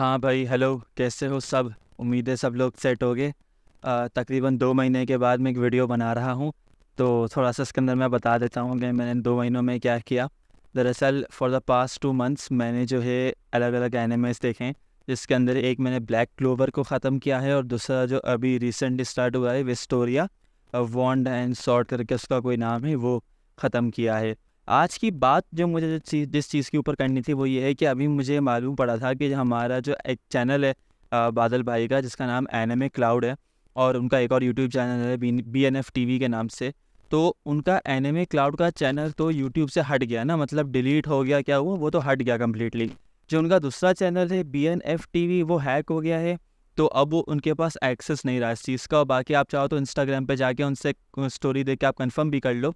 हाँ भाई हेलो कैसे हो सब उम्मीद है सब लोग सेट हो गए तकरीबन दो महीने के बाद मैं एक वीडियो बना रहा हूँ तो थोड़ा सा इसके अंदर मैं बता देता हूँ कि मैंने दो महीनों में क्या किया दरअसल for the past two months मैंने जो है अलग अलग एनिमेस देखे हैं जिसके अंदर एक मैंने ब्लैक क्लोवर को ख़त्म किया है और दूसरा जो अभी रिसेंट स्टार्ट हुआ है विस्टोरिया वॉन्ड एंड सॉर्ट करके उसका कोई नाम है वो ख़त्म किया है आज की बात जो मुझे चीज़ जिस चीज़ के ऊपर करनी थी वो ये है कि अभी मुझे मालूम पड़ा था कि हमारा जो एक चैनल है बादल भाई का जिसका नाम एन एम क्लाउड है और उनका एक और यूट्यूब चैनल है B N F T V के नाम से तो उनका एन एम क्लाउड का चैनल तो यूट्यूब से हट गया ना मतलब डिलीट हो गया क्या हुआ वो तो हट गया कम्प्लीटली जो उनका दूसरा चैनल है B N F T V वो हैक हो गया है तो अब वो उनके पास एक्सेस नहीं रहा इस चीज़ का और बाकी आप चाहो तो इंस्टाग्राम पे जाके उनसे स्टोरी देख के आप कंफर्म भी कर लो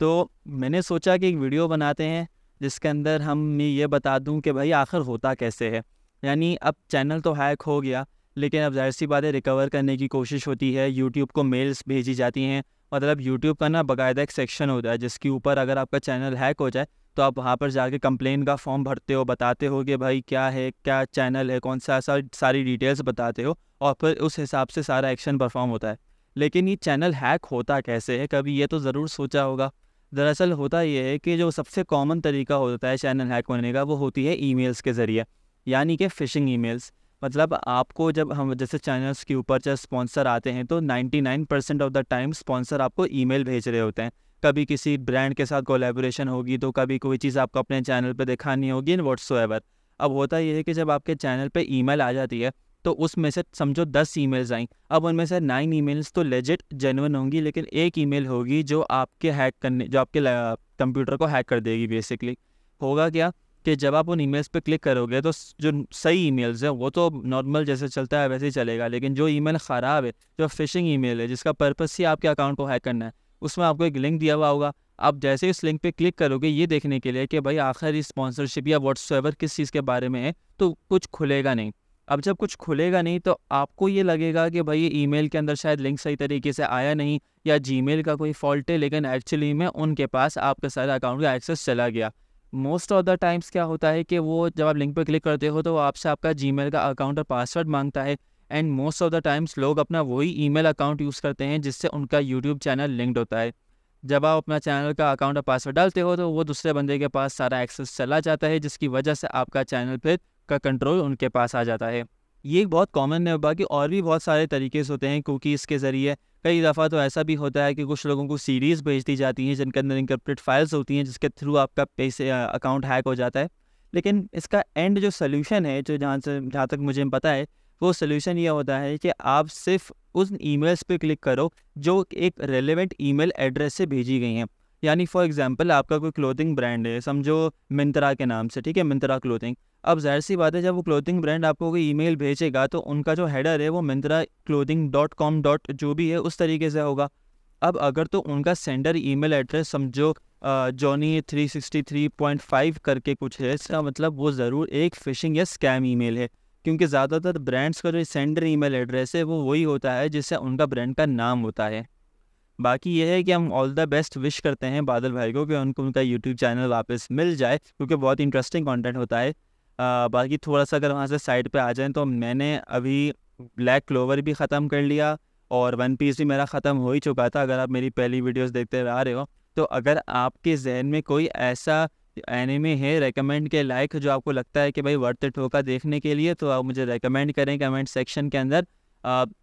तो मैंने सोचा कि एक वीडियो बनाते हैं जिसके अंदर हम मैं ये बता दूं कि भाई आखिर होता कैसे है यानी अब चैनल तो हैक हो गया लेकिन अब जाहिर सी बातें रिकवर करने की कोशिश होती है यूट्यूब को मेल्स भेजी जाती हैं मतलब यूट्यूब का ना बाकायदा एक सेक्शन होता है जिसके ऊपर अगर आपका चैनल हैक हो जाए तो आप वहाँ पर जाके कंप्लेन का फॉर्म भरते हो बताते हो कि भाई क्या है क्या चैनल है कौन सा ऐसा सारी डिटेल्स बताते हो और फिर उस हिसाब से सारा एक्शन परफॉर्म होता है लेकिन ये चैनल हैक होता कैसे है कभी ये तो ज़रूर सोचा होगा दरअसल होता यह है कि जो सबसे कॉमन तरीका होता है चैनल हैक होने का वो होती है ई के ज़रिए यानी कि फ़िशिंग ई मतलब आपको जब हम जैसे चैनल्स के ऊपर जब स्पॉन्सर आते हैं तो 99 percent of the time sponsor आपको ईमेल भेज रहे होते हैं कभी किसी ब्रांड के साथ कोलेबोरेशन होगी तो कभी कोई चीज़ आपको अपने चैनल पर दिखानी होगी इन वट्स अब होता यह है कि जब आपके चैनल पर ईमेल आ जाती है तो उसमें से समझो दस ई मेल्स आई अब उनमें से नाइन ई मेल्स तो लेजिट जेनवन होंगी लेकिन एक ई मेल होगी जो आपके हैक करने जो आपके कंप्यूटर को हैक कर देगी बेसिकली होगा क्या कि जब आप उन ई मेल्स पर क्लिक करोगे तो जो सही ई मेल्स हैं वो तो नॉर्मल जैसे चलता है वैसे ही चलेगा लेकिन जो ई मेल ख़राब है जो फिशिंग ई मेल है जिसका पर्पस ही आपके अकाउंट को हैक करना है उसमें आपको एक लिंक दिया हुआ होगा आप जैसे इस लिंक पे क्लिक करोगे ये देखने के लिए कि भाई आखिर स्पॉन्सरशिप या व्हाट्सएवर किस चीज़ के बारे में है तो कुछ खुलेगा नहीं अब जब कुछ खुलेगा नहीं तो आपको ये लगेगा कि भाई ई मेल के अंदर शायद लिंक सही तरीके से आया नहीं या जी मेल का कोई फॉल्ट है लेकिन एक्चुअली में उनके पास आपके सारे अकाउंट का एक्सेस चला गया मोस्ट ऑफ द टाइम्स क्या होता है कि वो जब आप लिंक पर क्लिक करते हो तो वो आपसे आपका मेल का अकाउंट और पासवर्ड मांगता है and most of the times लोग अपना वही मेल अकाउंट यूज़ करते हैं जिससे उनका यूट्यूब चैनल लिंक्ड होता है जब आप अपना चैनल का अकाउंट और पासवर्ड डालते हो तो वो दूसरे बंदे के पास सारा एक्सेस चला जाता है जिसकी वजह से आपका चैनल फिर का कंट्रोल उनके पास आ जाता है ये एक बहुत कॉमन है बाकी और भी बहुत सारे तरीके होते हैं कुकीज़ के ज़रिए कई दफ़ा तो ऐसा भी होता है कि कुछ लोगों को सीरीज़ भेज दी जाती हैं जिनके अंदर इनकप्टेड फाइल्स होती हैं जिसके थ्रू आपका पैसे अकाउंट हैक हो जाता है लेकिन इसका एंड जो सोल्यूशन है जो जहाँ से जहाँ तक मुझे पता है वो सोल्यूशन ये होता है कि आप सिर्फ उस ई मेल्स क्लिक करो जो एक रेलिवेंट मेल एड्रेस से भेजी गई हैं यानी फॉर एग्जांपल आपका कोई क्लोथिंग ब्रांड है समझो मिंत्रा के नाम से ठीक है मिंत्रा क्लोथिंग अब जाहिर सी बात है जब वो क्लोथिंग ब्रांड आपको कोई ईमेल भेजेगा तो उनका जो हेडर है वो Myntra clothing dot com dot जो भी है उस तरीके से होगा अब अगर तो उनका सेंडर मेल एड्रेस समझो Johnny three sixty three point five करके कुछ है इसका मतलब वो ज़रूर एक फिशिंग या स्कैम ईमेल है क्योंकि ज़्यादातर ब्रांड्स का जो सेंडर ईमेल एड्रेस है वो वही होता है जिससे उनका ब्रांड का नाम होता है बाकी ये है कि हम ऑल द बेस्ट विश करते हैं बादल भाई को कि उनको उनका यूट्यूब चैनल वापस मिल जाए क्योंकि बहुत इंटरेस्टिंग कंटेंट होता है आ, बाकी थोड़ा सा अगर वहाँ से साइड पे आ जाए तो मैंने अभी ब्लैक क्लोवर भी ख़त्म कर लिया और वन पीस भी मेरा ख़त्म हो ही चुका था अगर आप मेरी पहली वीडियोस देखते आ रहे हो तो अगर आपके जहन में कोई ऐसा एनिमे है रेकमेंड के लायक जो आपको लगता है कि भाई वर्थ इट होगा देखने के लिए तो आप मुझे रेकमेंड करें कमेंट सेक्शन के अंदर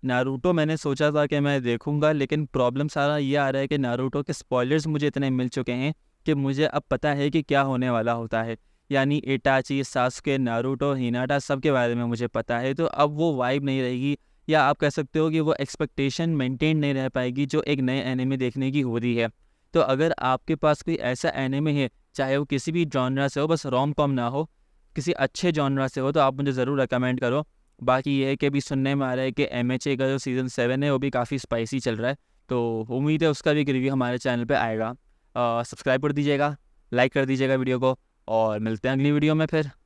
नारूटो मैंने सोचा था कि मैं देखूंगा लेकिन प्रॉब्लम सारा ये आ रहा है कि नारूटो के स्पॉयलर्स मुझे इतने मिल चुके हैं कि मुझे अब पता है कि क्या होने वाला होता है यानी एटाची सासुके नारूटो हिनाटा सब के बारे में मुझे पता है तो अब वो वाइब नहीं रहेगी या आप कह सकते हो कि वो एक्सपेक्टेशन मेंटेन नहीं रह पाएगी जो एक नए एनिमे देखने की हो रही है तो अगर आपके पास कोई ऐसा एनिमे है चाहे वो किसी भी जॉनरा से हो बस रोम कॉम ना हो किसी अच्छे जॉनरा से हो तो आप मुझे ज़रूर रिकमेंड करो बाकी ये कि अभी सुनने में आ रहा है कि एम का जो सीज़न सेवन है वो भी काफ़ी स्पाइसी चल रहा है तो उम्मीद है उसका भी एक रिव्यू हमारे चैनल पर आएगा सब्सक्राइब कर दीजिएगा लाइक कर दीजिएगा वीडियो को और मिलते हैं अगली वीडियो में फिर